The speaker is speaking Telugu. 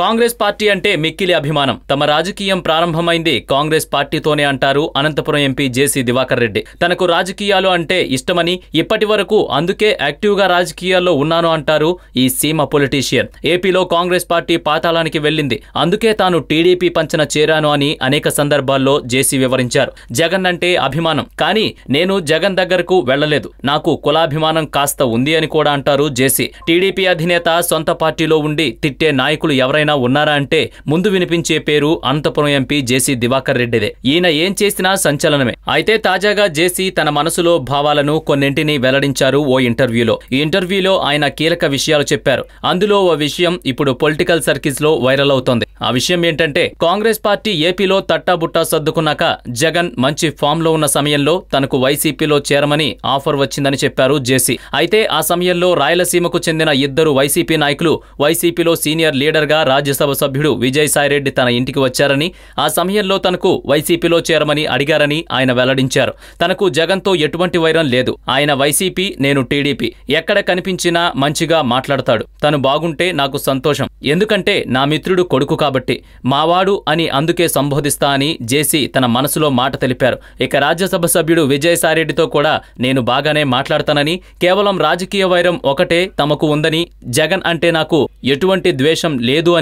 కాంగ్రెస్ పార్టీ అంటే మిక్కిలి అభిమానం తమ రాజకీయం ప్రారంభమైంది కాంగ్రెస్ పార్టీతోనే అంటారు అనంతపురం ఎంపీ జేసీ దివాకర్ రెడ్డి తనకు రాజకీయాలు అంటే ఇష్టమని ఇప్పటి వరకు అందుకే యాక్టివ్గా రాజకీయాల్లో ఉన్నాను అంటారు ఈ సీమ పొలిటీషియన్ ఏపీలో కాంగ్రెస్ పార్టీ పాతాళానికి వెళ్లింది అందుకే తాను టీడీపీ పంచన చేరాను అని అనేక సందర్భాల్లో జేసీ వివరించారు జగన్ అంటే అభిమానం కానీ నేను జగన్ దగ్గరకు వెళ్లలేదు నాకు కులాభిమానం కాస్త ఉంది అని కూడా అంటారు జేసీ టీడీపీ అధినేత సొంత పార్టీలో ఉండి తిట్టే నాయకులు ఎవరైనా ఎవరైనా ఉన్నారా అంటే ముందు వినిపించే పేరు అనంతపురం ఎంపీ జేసీ దివాకర్ రెడ్డిదే ఈయన ఏం చేసినా సంచలనమే అయితే తాజాగా జేసీ తన మనసులో భావాలను కొన్నింటిని వెల్లడించారు ఓ ఇంటర్వ్యూలో ఈ ఇంటర్వ్యూలో ఆయన కీలక విషయాలు చెప్పారు అందులో ఓ విషయం ఇప్పుడు పొలిటికల్ సర్కిల్స్ లో వైరల్ అవుతోంది ఆ విషయం ఏంటంటే కాంగ్రెస్ పార్టీ ఏపీలో తట్టాబుట్టా సర్దుకున్నాక జగన్ మంచి ఫామ్ లో ఉన్న సమయంలో తనకు వైసీపీలో చేరమని ఆఫర్ వచ్చిందని చెప్పారు జేసీ అయితే ఆ సమయంలో రాయలసీమకు చెందిన ఇద్దరు వైసీపీ నాయకులు వైసీపీలో సీనియర్ లీడర్గా రాజ్యసభ సభ్యుడు విజయసాయిరెడ్డి తన ఇంటికి వచ్చారని ఆ సమయంలో తనకు వైసీపీలో చేరమని అడిగారని ఆయన వెల్లడించారు తనకు జగన్తో ఎటువంటి వైరం లేదు ఆయన వైసీపీ నేను టీడీపీ ఎక్కడ కనిపించినా మంచిగా మాట్లాడతాడు తను బాగుంటే నాకు సంతోషం ఎందుకంటే నా మిత్రుడు కొడుకు కాబట్టి మావాడు అని అందుకే సంబోధిస్తా అని జేసీ తన మనసులో మాట తెలిపారు ఇక రాజ్యసభ సభ్యుడు విజయసాయిరెడ్డితో కూడా నేను బాగానే మాట్లాడతానని కేవలం రాజకీయ వైరం ఒకటే తమకు ఉందని జగన్ అంటే నాకు ఎటువంటి ద్వేషం లేదు అని